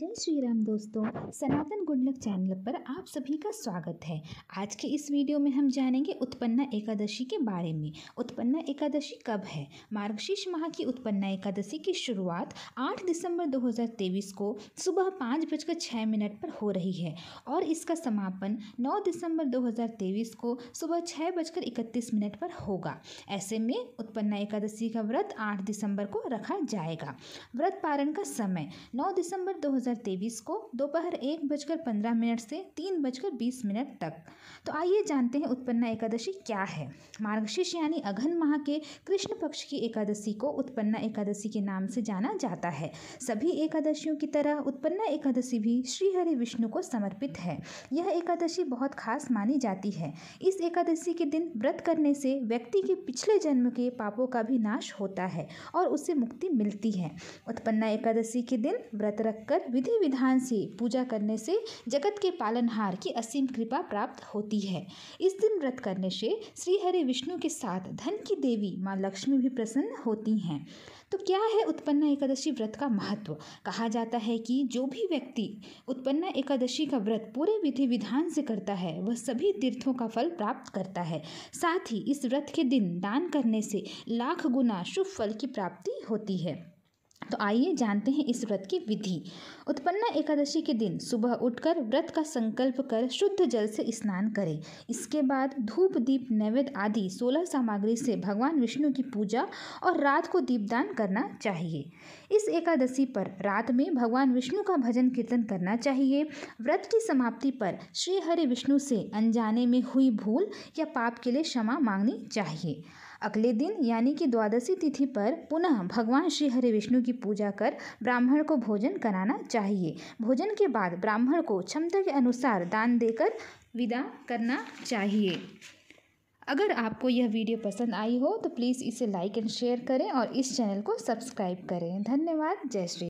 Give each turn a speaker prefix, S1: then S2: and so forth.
S1: जय श्री राम दोस्तों सनातन गुडलक चैनल पर आप सभी का स्वागत है आज के इस वीडियो में हम जानेंगे उत्पन्ना एकादशी के बारे में उत्पन्ना एकादशी कब है मार्गशीर्ष माह की उत्पन्ना एकादशी की शुरुआत 8 दिसंबर 2023 को सुबह पाँच बजकर छः मिनट पर हो रही है और इसका समापन 9 दिसंबर 2023 को सुबह छः बजकर इकतीस मिनट पर होगा ऐसे में उत्पन्ना एकादशी का व्रत आठ दिसंबर को रखा जाएगा व्रत पारण का समय नौ दिसंबर दो 2023 को दोपहर एक बजकर पंद्रह मिनट से तीन बजकर बीस मिनट तक तो आइए जानते हैं उत्पन्ना एकादशी क्या है मार्गशीर्ष यानी अघन माह के कृष्ण पक्ष की एकादशी को उत्पन्ना एकादशी के नाम से जाना जाता है सभी एकादशियों की तरह उत्पन्ना एकादशी भी श्री हरि विष्णु को समर्पित है यह एकादशी बहुत खास मानी जाती है इस एकादशी के दिन व्रत करने से व्यक्ति के पिछले जन्म के पापों का भी नाश होता है और उसे मुक्ति मिलती है उत्पन्ना एकादशी के दिन व्रत रखकर विधि विधान से पूजा करने से जगत के पालनहार की असीम कृपा प्राप्त होती है इस दिन व्रत करने से श्री विष्णु के साथ धन की देवी माँ लक्ष्मी भी प्रसन्न होती हैं तो क्या है उत्पन्ना एकादशी व्रत का महत्व कहा जाता है कि जो भी व्यक्ति उत्पन्ना एकादशी का व्रत पूरे विधि विधान से करता है वह सभी तीर्थों का फल प्राप्त करता है साथ ही इस व्रत के दिन दान करने से लाख गुना शुभ फल की प्राप्ति होती है तो आइए जानते हैं इस व्रत की विधि उत्पन्ना एकादशी के दिन सुबह उठकर व्रत का संकल्प कर शुद्ध जल से स्नान करें इसके बाद धूप दीप नैवेद्य आदि सोलह सामग्री से भगवान विष्णु की पूजा और रात को दीपदान करना चाहिए इस एकादशी पर रात में भगवान विष्णु का भजन कीर्तन करना चाहिए व्रत की समाप्ति पर श्री हरि विष्णु से अनजाने में हुई भूल या पाप के लिए क्षमा मांगनी चाहिए अगले दिन यानी कि द्वादशी तिथि पर पुनः भगवान श्री हरि विष्णु की पूजा कर ब्राह्मण को भोजन कराना चाहिए भोजन के बाद ब्राह्मण को क्षमता के अनुसार दान देकर विदा करना चाहिए अगर आपको यह वीडियो पसंद आई हो तो प्लीज़ इसे लाइक एंड शेयर करें और इस चैनल को सब्सक्राइब करें धन्यवाद जय श्री